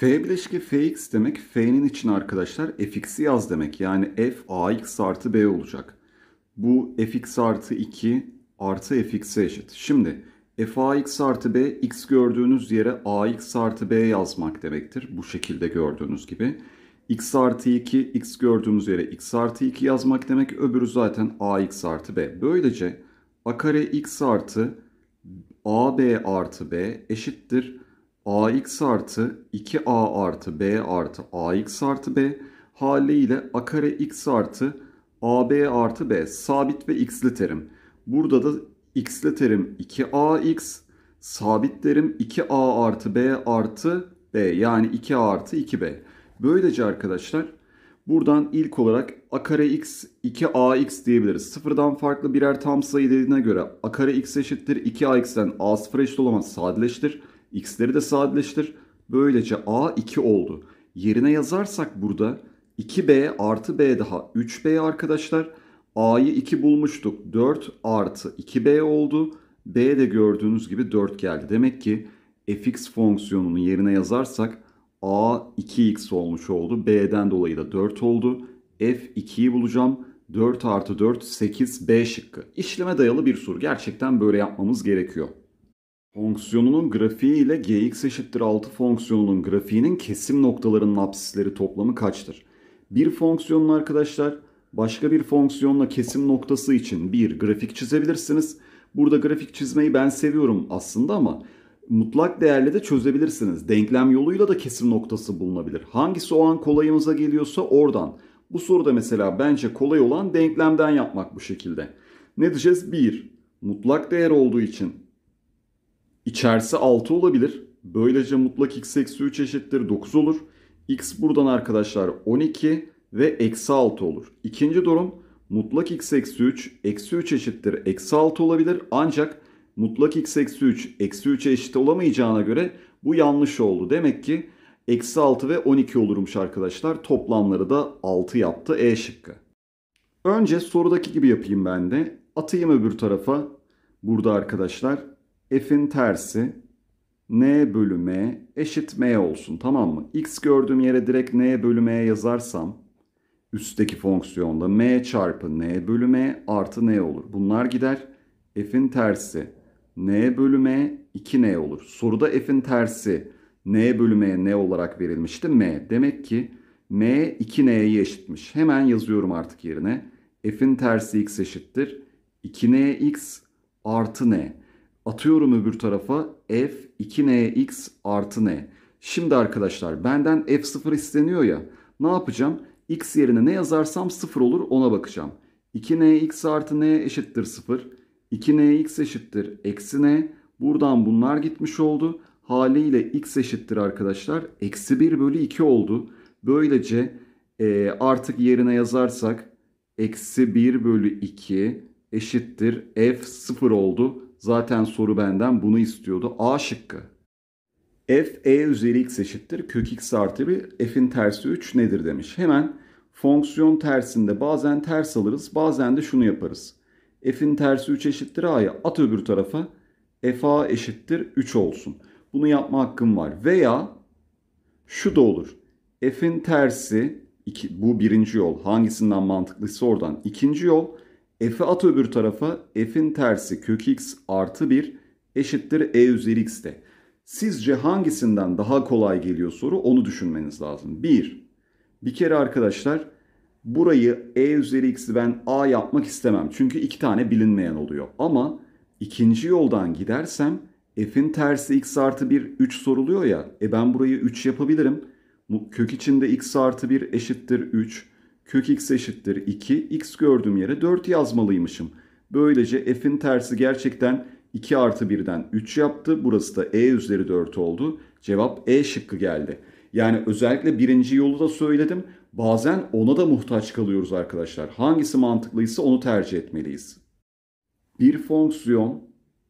F bileşke Fx demek F'nin için arkadaşlar Fx'i yaz demek. Yani F Ax artı B olacak. Bu Fx artı 2 artı Fx'e eşit. Şimdi F Ax artı B x gördüğünüz yere Ax artı B yazmak demektir. Bu şekilde gördüğünüz gibi. x artı 2 x gördüğümüz yere x artı 2 yazmak demek. Öbürü zaten Ax artı B. Böylece A kare x artı AB artı B eşittir ax artı 2a artı b artı ax artı b haliyle a kare x artı ab artı b sabit ve x'li terim. Burada da x'li terim 2ax sabit terim 2a artı b artı b yani 2a artı 2b. Böylece arkadaşlar buradan ilk olarak a kare x 2ax diyebiliriz. Sıfırdan farklı birer tam sayı dediğine göre a kare x eşittir 2ax'den a sıfır eşit olamaz sadeleştir. X'leri de sadeleştir. Böylece A 2 oldu. Yerine yazarsak burada 2B artı B daha 3B arkadaşlar. A'yı 2 bulmuştuk. 4 artı 2B oldu. B de gördüğünüz gibi 4 geldi. Demek ki fx fonksiyonunu yerine yazarsak A 2x olmuş oldu. B'den dolayı da 4 oldu. F 2'yi bulacağım. 4 artı 4 8 B şıkkı. İşleme dayalı bir soru. Gerçekten böyle yapmamız gerekiyor fonksiyonunun grafiği ile gx eşittir 6 fonksiyonunun grafiğinin kesim noktalarının apsisleri toplamı kaçtır? Bir fonksiyonun arkadaşlar başka bir fonksiyonla kesim noktası için bir grafik çizebilirsiniz. Burada grafik çizmeyi ben seviyorum aslında ama mutlak değerle de çözebilirsiniz. Denklem yoluyla da kesim noktası bulunabilir. Hangisi o an kolayımıza geliyorsa oradan. Bu soruda mesela bence kolay olan denklemden yapmak bu şekilde. Ne diyeceğiz? 1. Mutlak değer olduğu için İçerisi 6 olabilir. Böylece mutlak x eksi 3 eşittir 9 olur. x buradan arkadaşlar 12 ve eksi 6 olur. İkinci durum mutlak x eksi 3 eksi 3 eşittir eksi 6 olabilir. Ancak mutlak x eksi 3 eksi 3'e eşit olamayacağına göre bu yanlış oldu. Demek ki eksi 6 ve 12 olurmuş arkadaşlar. Toplamları da 6 yaptı E şıkkı. Önce sorudaki gibi yapayım ben de. Atayım öbür tarafa. Burada arkadaşlar f'in tersi n bölü m eşit m olsun tamam mı? x gördüğüm yere direkt n bölü m yazarsam üstteki fonksiyonda m çarpı n bölü m artı n olur. Bunlar gider. f'in tersi n bölü m 2n olur. Soruda f'in tersi n bölü m ne olarak verilmişti? m. Demek ki m 2n'ye eşitmiş. Hemen yazıyorum artık yerine. f'in tersi x eşittir. 2n x artı n. Atıyorum öbür tarafa f 2nx artı n. Şimdi arkadaşlar benden f0 isteniyor ya. Ne yapacağım? x yerine ne yazarsam 0 olur ona bakacağım. 2nx artı n eşittir 0. 2nx eşittir eksi n. Buradan bunlar gitmiş oldu. Haliyle x eşittir arkadaşlar. Eksi 1 bölü 2 oldu. Böylece e, artık yerine yazarsak eksi 1 bölü 2 eşittir f0 oldu. Zaten soru benden bunu istiyordu. A şıkkı. F e üzeri x eşittir. Kök x artı bir f'in tersi 3 nedir demiş. Hemen fonksiyon tersinde bazen ters alırız bazen de şunu yaparız. F'in tersi 3 eşittir a'ya at öbür tarafa f a eşittir 3 olsun. Bunu yapma hakkım var. Veya şu da olur. F'in tersi iki, bu birinci yol hangisinden mantıklıysa oradan. ikinci yol F'i at öbür tarafa. F'in tersi kök x artı 1 eşittir e üzeri x'te. Sizce hangisinden daha kolay geliyor soru onu düşünmeniz lazım. 1. Bir kere arkadaşlar burayı e üzeri x'i ben a yapmak istemem. Çünkü iki tane bilinmeyen oluyor. Ama ikinci yoldan gidersem f'in tersi x artı 1 3 soruluyor ya. E ben burayı 3 yapabilirim. Kök içinde x artı 1 eşittir 3. Kök x eşittir 2. X gördüğüm yere 4 yazmalıymışım. Böylece f'in tersi gerçekten 2 artı 1'den 3 yaptı. Burası da e üzeri 4 oldu. Cevap e şıkkı geldi. Yani özellikle birinci yolu da söyledim. Bazen ona da muhtaç kalıyoruz arkadaşlar. Hangisi mantıklıysa onu tercih etmeliyiz. Bir fonksiyon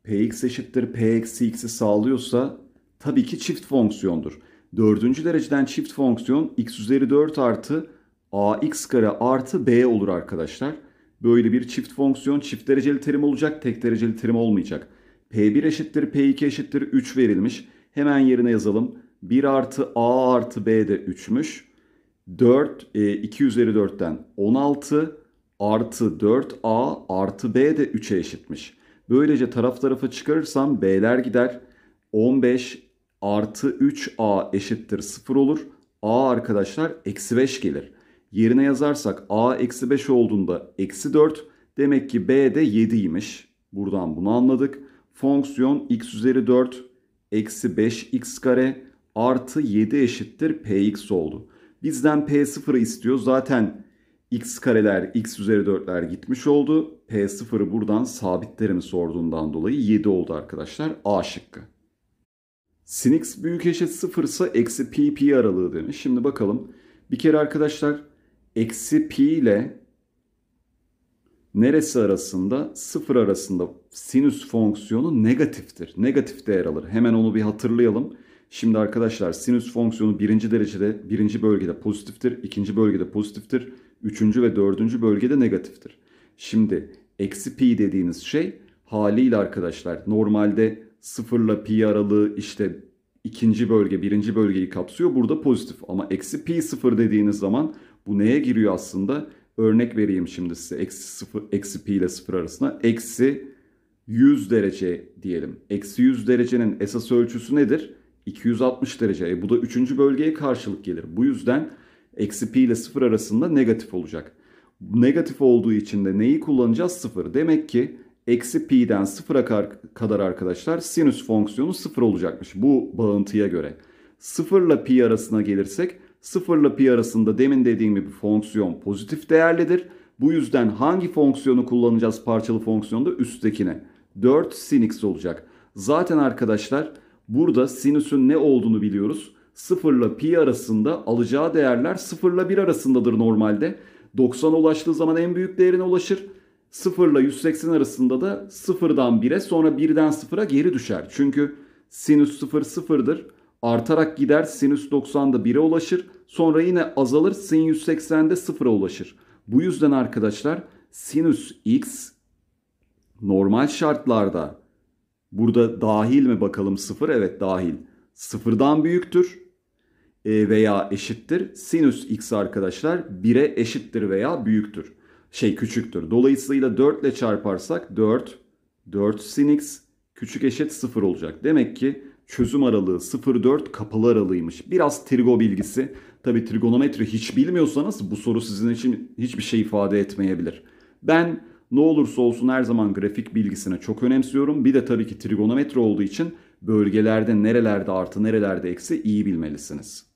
px eşittir p eksi x'i sağlıyorsa tabii ki çift fonksiyondur. Dördüncü dereceden çift fonksiyon x üzeri 4 artı ax kare artı b olur arkadaşlar. Böyle bir çift fonksiyon çift dereceli terim olacak tek dereceli terim olmayacak. p1 eşittir p2 eşittir 3 verilmiş. Hemen yerine yazalım. 1 artı a artı b de 3'müş. 4 e, 2 üzeri 4'ten 16 artı 4a artı b de 3'e eşitmiş. Böylece taraf tarafa çıkarırsam b'ler gider. 15 artı 3a eşittir 0 olur. a arkadaşlar eksi 5 gelir. Yerine yazarsak a eksi 5 olduğunda eksi 4. Demek ki b de 7 7'ymiş. Buradan bunu anladık. Fonksiyon x üzeri 4 eksi 5x kare artı 7 eşittir px oldu. Bizden p0 istiyor. Zaten x kareler x üzeri 4'ler gitmiş oldu. P0'ı buradan sabitlerimi sorduğundan dolayı 7 oldu arkadaşlar. A şıkkı. Sin x büyük eşit 0 ise eksi pi pi aralığı demiş. Şimdi bakalım. Bir kere arkadaşlar eksi pi ile neresi arasında? Sıfır arasında sinüs fonksiyonu negatiftir. Negatif değer alır. Hemen onu bir hatırlayalım. Şimdi arkadaşlar sinüs fonksiyonu birinci derecede, birinci bölgede pozitiftir. ikinci bölgede pozitiftir. Üçüncü ve dördüncü bölgede negatiftir. Şimdi eksi pi dediğiniz şey haliyle arkadaşlar normalde sıfırla pi aralığı işte ikinci bölge, birinci bölgeyi kapsıyor. Burada pozitif ama eksi pi sıfır dediğiniz zaman bu neye giriyor aslında? Örnek vereyim şimdi size. Eksi, sıfır, eksi pi ile sıfır arasında. Eksi 100 derece diyelim. Eksi 100 derecenin esas ölçüsü nedir? 260 derece. E bu da üçüncü bölgeye karşılık gelir. Bu yüzden eksi pi ile 0 arasında negatif olacak. Negatif olduğu için de neyi kullanacağız? 0. Demek ki eksi pi'den 0'a kadar arkadaşlar sinüs fonksiyonu 0 olacakmış bu bağıntıya göre. 0 ile pi arasına gelirsek 0 ile pi arasında demin dediğim gibi fonksiyon pozitif değerlidir. Bu yüzden hangi fonksiyonu kullanacağız parçalı fonksiyonda? Üsttekine. 4 sin x olacak. Zaten arkadaşlar burada sinüsün ne olduğunu biliyoruz. 0 ile pi arasında alacağı değerler 0 ile 1 arasındadır normalde. 90'a ulaştığı zaman en büyük değerine ulaşır. 0 ile 180 arasında da 0'dan 1'e sonra 1'den 0'a geri düşer. Çünkü sinüs 0 0'dır. Artarak gider sinüs 90'da 1'e ulaşır. Sonra yine azalır sin 180'de 0'a ulaşır. Bu yüzden arkadaşlar sinüs x normal şartlarda burada dahil mi bakalım 0 evet dahil. Sıfırdan büyüktür e, veya eşittir. Sinüs x arkadaşlar 1'e eşittir veya büyüktür. Şey küçüktür. Dolayısıyla 4 ile çarparsak 4, 4 sin x küçük eşit 0 olacak. Demek ki çözüm aralığı 0,4 kapalı aralığıymış. Biraz trigo bilgisi. Tabi trigonometri hiç bilmiyorsanız bu soru sizin için hiçbir şey ifade etmeyebilir. Ben ne olursa olsun her zaman grafik bilgisine çok önemsiyorum. Bir de tabii ki trigonometri olduğu için bölgelerde nerelerde artı nerelerde eksi iyi bilmelisiniz.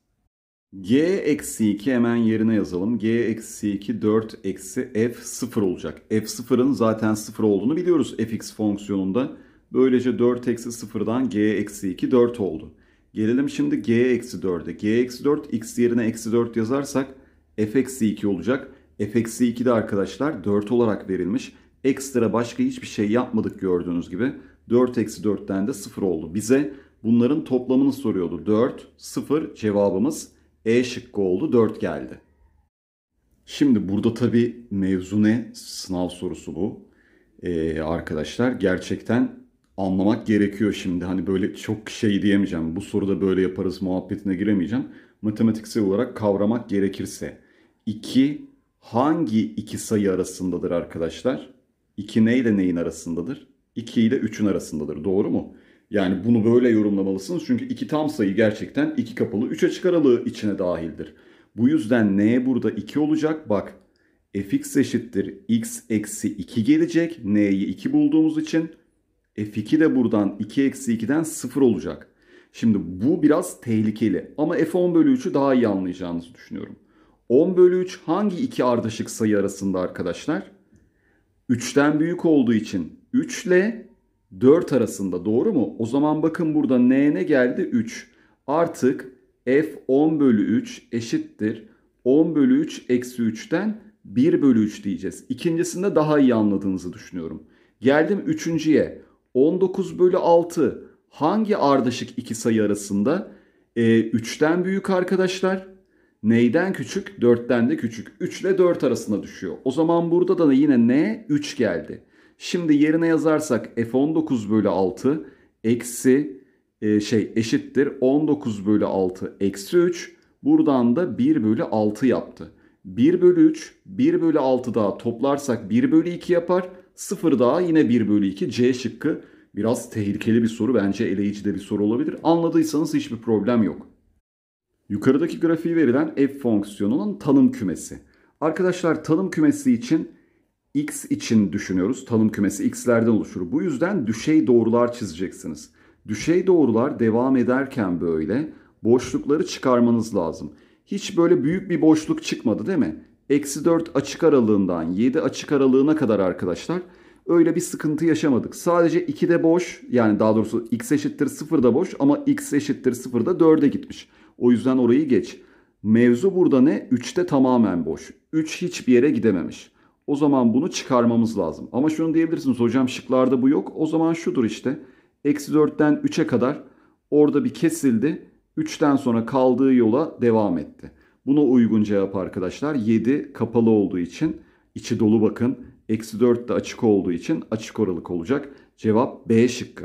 G eksi 2 hemen yerine yazalım. G eksi 2 4 eksi f 0 olacak. f 0'ın zaten 0 olduğunu biliyoruz fx fonksiyonunda. Böylece 4 eksi 0'dan g eksi 2 4 oldu. Gelelim şimdi g eksi 4'e. g eksi 4 x yerine eksi 4 yazarsak f eksi 2 olacak. f eksi 2 de arkadaşlar 4 olarak verilmiş. Ekstra başka hiçbir şey yapmadık gördüğünüz gibi. 4 eksi 4'ten de 0 oldu. Bize bunların toplamını soruyordu. 4, 0 cevabımız E şıkkı oldu. 4 geldi. Şimdi burada tabii mevzu ne? Sınav sorusu bu. Ee, arkadaşlar gerçekten anlamak gerekiyor şimdi. Hani böyle çok şey diyemeyeceğim. Bu soruda böyle yaparız muhabbetine giremeyeceğim. Matematiksel olarak kavramak gerekirse 2 hangi iki sayı arasındadır arkadaşlar? 2 neyle neyin arasındadır? 2 ile 3'ün arasındadır. Doğru mu? Yani bunu böyle yorumlamalısınız. Çünkü iki tam sayı gerçekten iki kapalı açık aralığı içine dahildir. Bu yüzden n burada 2 olacak. Bak fx eşittir x eksi 2 gelecek. n'yi 2 bulduğumuz için e, F2 de buradan 2 eksi 2'den 0 olacak. Şimdi bu biraz tehlikeli ama F10 bölü 3'ü daha iyi anlayacağınızı düşünüyorum. 10 bölü 3 hangi iki ardışık sayı arasında arkadaşlar? 3'ten büyük olduğu için 3 ile 4 arasında doğru mu? O zaman bakın burada n ne geldi? 3. Artık f 10 bölü 3 eşittir. 10 bölü 3 eksi 3'ten 1 bölü 3 diyeceğiz. İkincisinde daha iyi anladığınızı düşünüyorum. Geldim üçüncüye. 19 bölü 6 hangi ardışık iki sayı arasında? E, 3'ten büyük arkadaşlar. Neyden küçük? 4'ten de küçük. 3 ile 4 arasında düşüyor. O zaman burada da yine n 3 geldi. Şimdi yerine yazarsak f19 bölü 6 eksi e, şey eşittir 19 bölü 6 eksi 3. Buradan da 1 bölü 6 yaptı. 1 bölü 3, 1 bölü 6 daha toplarsak 1 bölü 2 yapar. Sıfır daha yine 1 bölü 2 C şıkkı. Biraz tehlikeli bir soru bence eleyici de bir soru olabilir. Anladıysanız hiçbir problem yok. Yukarıdaki grafiği verilen f fonksiyonunun tanım kümesi. Arkadaşlar tanım kümesi için x için düşünüyoruz. Tanım kümesi x'lerden oluşur. Bu yüzden düşey doğrular çizeceksiniz. Düşey doğrular devam ederken böyle boşlukları çıkarmanız lazım. Hiç böyle büyük bir boşluk çıkmadı değil mi? eksi 4 açık aralığından 7 açık aralığına kadar arkadaşlar öyle bir sıkıntı yaşamadık. Sadece 2 de boş yani daha doğrusu x eşittir 0 da boş ama x eşittir 0 da 4'e gitmiş. O yüzden orayı geç. Mevzu burada ne? 3'te tamamen boş. 3 hiçbir yere gidememiş. O zaman bunu çıkarmamız lazım. Ama şunu diyebilirsiniz hocam şıklarda bu yok. O zaman şudur işte. Eksi 4'ten 3'e kadar orada bir kesildi. 3'ten sonra kaldığı yola devam etti. Buna uygun cevap arkadaşlar 7 kapalı olduğu için içi dolu bakın. Eksi 4 de açık olduğu için açık oralık olacak. Cevap B şıkkı.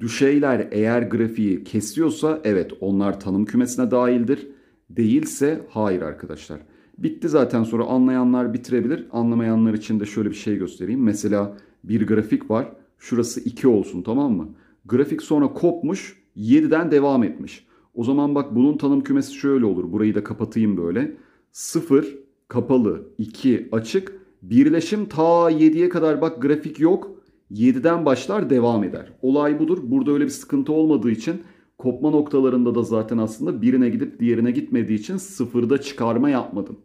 Düşeyler eğer grafiği kesiyorsa evet onlar tanım kümesine dahildir. Değilse hayır arkadaşlar. Bitti zaten sonra anlayanlar bitirebilir. Anlamayanlar için de şöyle bir şey göstereyim. Mesela bir grafik var. Şurası 2 olsun tamam mı? Grafik sonra kopmuş 7'den devam etmiş. O zaman bak bunun tanım kümesi şöyle olur. Burayı da kapatayım böyle. 0 kapalı, 2 açık. Birleşim ta 7'ye kadar bak grafik yok. 7'den başlar devam eder. Olay budur. Burada öyle bir sıkıntı olmadığı için kopma noktalarında da zaten aslında birine gidip diğerine gitmediği için sıfırda çıkarma yapmadım.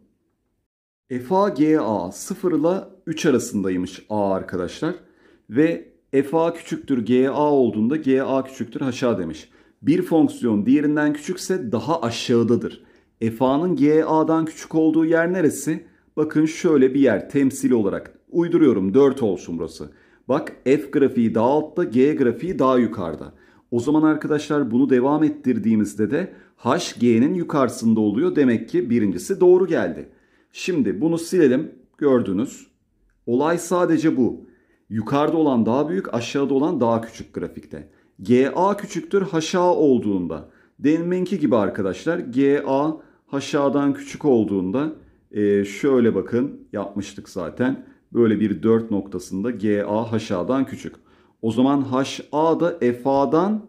Fa ga 0 ile 3 arasındaymış A arkadaşlar. Ve FA küçüktür GA olduğunda GA küçüktür haşa demiş bir fonksiyon diğerinden küçükse daha aşağıdadır. fa'nın ga'dan küçük olduğu yer neresi? Bakın şöyle bir yer temsil olarak. Uyduruyorum 4 olsun burası. Bak f grafiği daha altta, g grafiği daha yukarıda. O zaman arkadaşlar bunu devam ettirdiğimizde de h g'nin yukarısında oluyor. Demek ki birincisi doğru geldi. Şimdi bunu silelim. Gördünüz. Olay sadece bu. Yukarıda olan daha büyük, aşağıda olan daha küçük grafikte. GA küçüktür haşa olduğunda. Denminki gibi arkadaşlar GA haşadan küçük olduğunda e, şöyle bakın yapmıştık zaten. Böyle bir 4 noktasında GA haşadan küçük. O zaman HA da FA'dan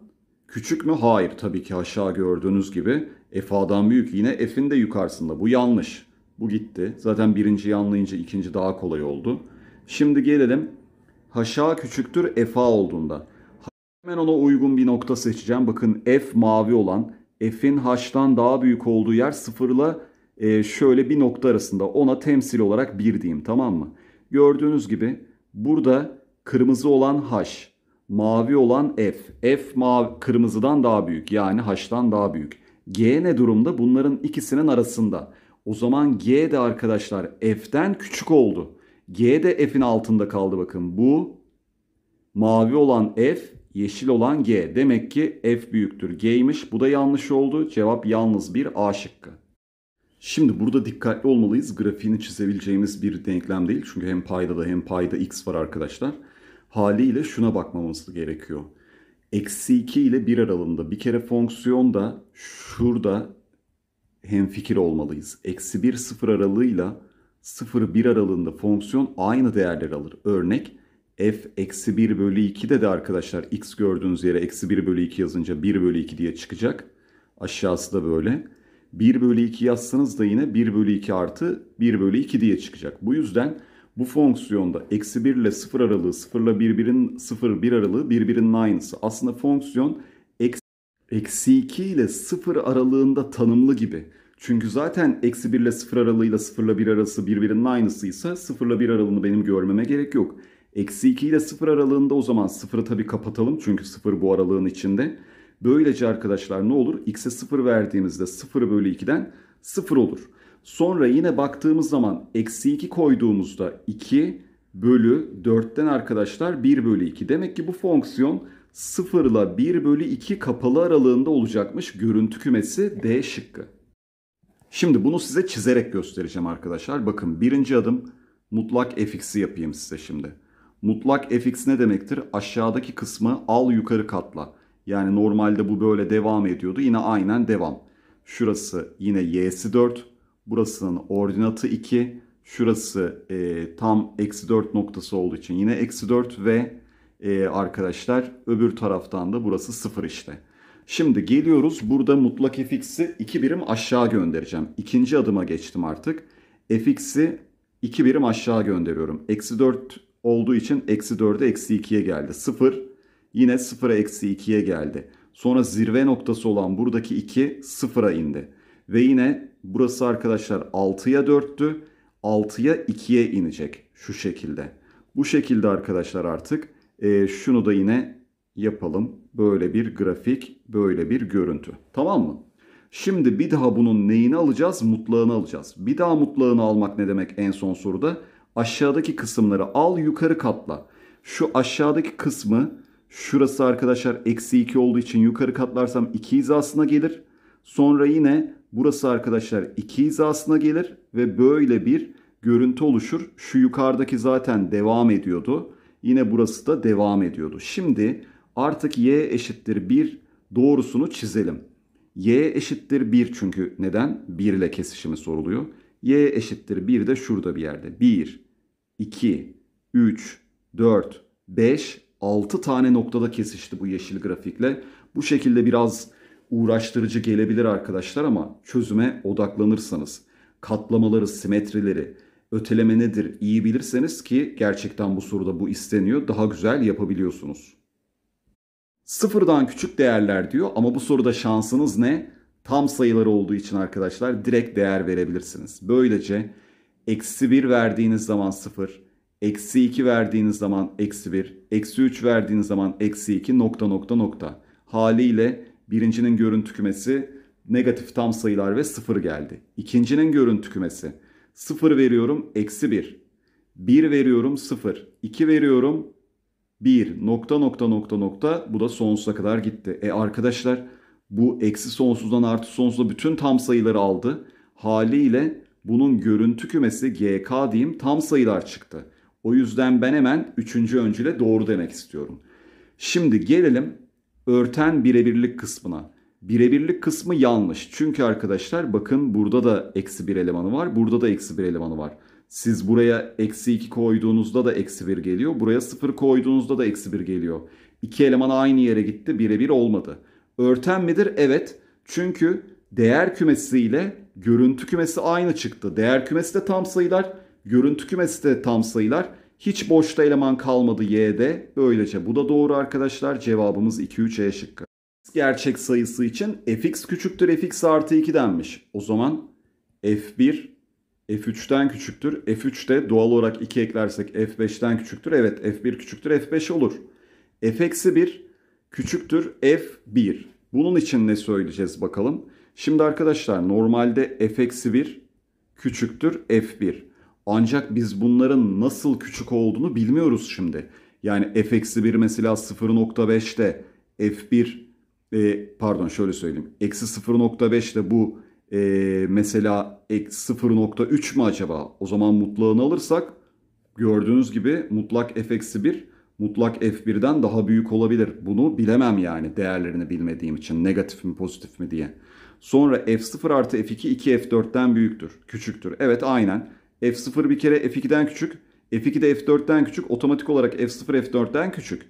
küçük mü? Hayır tabii ki haşa gördüğünüz gibi FA'dan büyük. Yine F'in de yukarısında. Bu yanlış. Bu gitti. Zaten birinci yanlayınca ikinci daha kolay oldu. Şimdi gelelim haşa küçüktür FA olduğunda. Hemen ona uygun bir nokta seçeceğim. Bakın F mavi olan F'in H'tan daha büyük olduğu yer sıfırla e, şöyle bir nokta arasında. Ona temsil olarak 1 diyeyim tamam mı? Gördüğünüz gibi burada kırmızı olan H, mavi olan F. F mavi, kırmızıdan daha büyük yani H'tan daha büyük. G ne durumda? Bunların ikisinin arasında. O zaman G de arkadaşlar F'den küçük oldu. G de F'in altında kaldı bakın. Bu mavi olan F yeşil olan G. Demek ki F büyüktür G'ymiş. Bu da yanlış oldu. Cevap yalnız bir A şıkkı. Şimdi burada dikkatli olmalıyız. Grafiğini çizebileceğimiz bir denklem değil. Çünkü hem payda da hem payda x var arkadaşlar. Haliyle şuna bakmamız gerekiyor. Eksi 2 ile 1 aralığında bir kere fonksiyon da şurada fikir olmalıyız. Eksi 1 0 aralığıyla 0 1 aralığında fonksiyon aynı değerler alır. Örnek f eksi 1 bölü 2'de de arkadaşlar x gördüğünüz yere eksi 1 bölü 2 yazınca 1 bölü 2 diye çıkacak. Aşağısı da böyle. 1 bölü 2 yazsanız da yine 1 bölü 2 artı 1 bölü 2 diye çıkacak. Bu yüzden bu fonksiyonda eksi 1 ile 0 aralığı 0 ile 1 1'in 0 1 aralığı birbirinin aynısı. Aslında fonksiyon eksi 2 ile 0 aralığında tanımlı gibi. Çünkü zaten eksi 1 ile 0 aralığıyla 0 ile 1 arası birbirinin aynısıysa 0 ile 1 aralığını benim görmeme gerek yok. Eksi 2 ile 0 aralığında o zaman 0'ı tabii kapatalım çünkü 0 bu aralığın içinde. Böylece arkadaşlar ne olur? X'e 0 verdiğimizde 0 bölü 2'den 0 olur. Sonra yine baktığımız zaman eksi 2 koyduğumuzda 2 bölü 4'ten arkadaşlar 1 bölü 2. Demek ki bu fonksiyon 0 ile 1 bölü 2 kapalı aralığında olacakmış görüntü kümesi D şıkkı. Şimdi bunu size çizerek göstereceğim arkadaşlar. Bakın birinci adım mutlak fx'i yapayım size şimdi. Mutlak fx ne demektir? Aşağıdaki kısmı al yukarı katla. Yani normalde bu böyle devam ediyordu. Yine aynen devam. Şurası yine y'si 4. Burasının ordinatı 2. Şurası e, tam eksi 4 noktası olduğu için yine eksi 4 ve e, arkadaşlar öbür taraftan da burası 0 işte. Şimdi geliyoruz burada mutlak fx'i 2 birim aşağı göndereceğim. İkinci adıma geçtim artık. fx'i 2 birim aşağı gönderiyorum. Eksi 4 olduğu için eksi 4'e eksi 2'ye geldi. 0 yine 0'a eksi 2'ye geldi. Sonra zirve noktası olan buradaki 2 0'a indi. Ve yine burası arkadaşlar 6'ya 4'tü. 6'ya 2'ye inecek şu şekilde. Bu şekilde arkadaşlar artık e, şunu da yine yapalım. Böyle bir grafik, böyle bir görüntü. Tamam mı? Şimdi bir daha bunun neyini alacağız? Mutlağını alacağız. Bir daha mutlağını almak ne demek en son soruda? aşağıdaki kısımları al yukarı katla. Şu aşağıdaki kısmı şurası arkadaşlar eksi 2 olduğu için yukarı katlarsam 2 hizasına gelir. Sonra yine burası arkadaşlar 2 hizasına gelir ve böyle bir görüntü oluşur. Şu yukarıdaki zaten devam ediyordu. Yine burası da devam ediyordu. Şimdi artık y eşittir 1 doğrusunu çizelim. y eşittir 1 çünkü neden? 1 ile kesişimi soruluyor. y eşittir 1 de şurada bir yerde. 1 2, 3, 4, 5, 6 tane noktada kesişti bu yeşil grafikle. Bu şekilde biraz uğraştırıcı gelebilir arkadaşlar ama çözüme odaklanırsanız katlamaları, simetrileri, öteleme nedir iyi bilirseniz ki gerçekten bu soruda bu isteniyor daha güzel yapabiliyorsunuz. Sıfırdan küçük değerler diyor ama bu soruda şansınız ne? Tam sayıları olduğu için arkadaşlar direkt değer verebilirsiniz. Böylece Eksi 1 verdiğiniz zaman 0. Eksi 2 verdiğiniz zaman eksi 1. Eksi 3 verdiğiniz zaman eksi 2 nokta nokta nokta. Haliyle birincinin görüntü kümesi negatif tam sayılar ve 0 geldi. İkincinin görüntü kümesi 0 veriyorum eksi 1. 1 veriyorum 0. 2 veriyorum 1 nokta nokta nokta nokta bu da sonsuza kadar gitti. E arkadaşlar bu eksi sonsuzdan artı sonsuza bütün tam sayıları aldı. Haliyle bunun görüntü kümesi GK diyeyim tam sayılar çıktı. O yüzden ben hemen üçüncü öncüle doğru demek istiyorum. Şimdi gelelim örten birebirlik kısmına. Birebirlik kısmı yanlış. Çünkü arkadaşlar bakın burada da eksi bir elemanı var. Burada da eksi bir elemanı var. Siz buraya eksi 2 koyduğunuzda da eksi 1 geliyor. Buraya 0 koyduğunuzda da eksi 1 geliyor. İki eleman aynı yere gitti. Birebir olmadı. Örten midir? Evet. Çünkü değer kümesiyle görüntü kümesi aynı çıktı. Değer kümesi de tam sayılar, görüntü kümesi de tam sayılar. Hiç boşta eleman kalmadı y'de. Böylece bu da doğru arkadaşlar. Cevabımız 2 3 e şıkkı. Gerçek sayısı için fx küçüktür fx artı 2 denmiş. O zaman f1 f3'ten küçüktür. f3 de doğal olarak 2 eklersek f5'ten küçüktür. Evet f1 küçüktür f5 olur. f eksi 1 küçüktür f1. Bunun için ne söyleyeceğiz bakalım. Şimdi arkadaşlar normalde f eksi 1 küçüktür f1. Ancak biz bunların nasıl küçük olduğunu bilmiyoruz şimdi. Yani f eksi 1 mesela 0.5'te f1 e, pardon şöyle söyleyeyim. Eksi 0.5'te bu e, mesela 0.3 mü acaba? O zaman mutlağını alırsak gördüğünüz gibi mutlak f eksi 1 mutlak f1'den daha büyük olabilir. Bunu bilemem yani değerlerini bilmediğim için negatif mi pozitif mi diye. Sonra f0 artı f2 2 f4'ten büyüktür. Küçüktür. Evet aynen. f0 bir kere f2'den küçük. f2 de f4'ten küçük. Otomatik olarak f0 f4'ten küçük.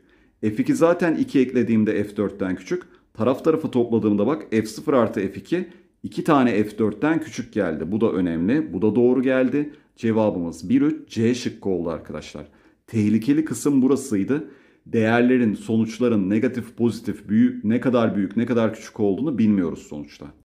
f2 zaten 2 eklediğimde f4'ten küçük. Taraf tarafı topladığımda bak f0 artı f2 2 tane f4'ten küçük geldi. Bu da önemli. Bu da doğru geldi. Cevabımız 1-3 C şıkkı oldu arkadaşlar. Tehlikeli kısım burasıydı değerlerin, sonuçların negatif, pozitif, büyük, ne kadar büyük, ne kadar küçük olduğunu bilmiyoruz sonuçta.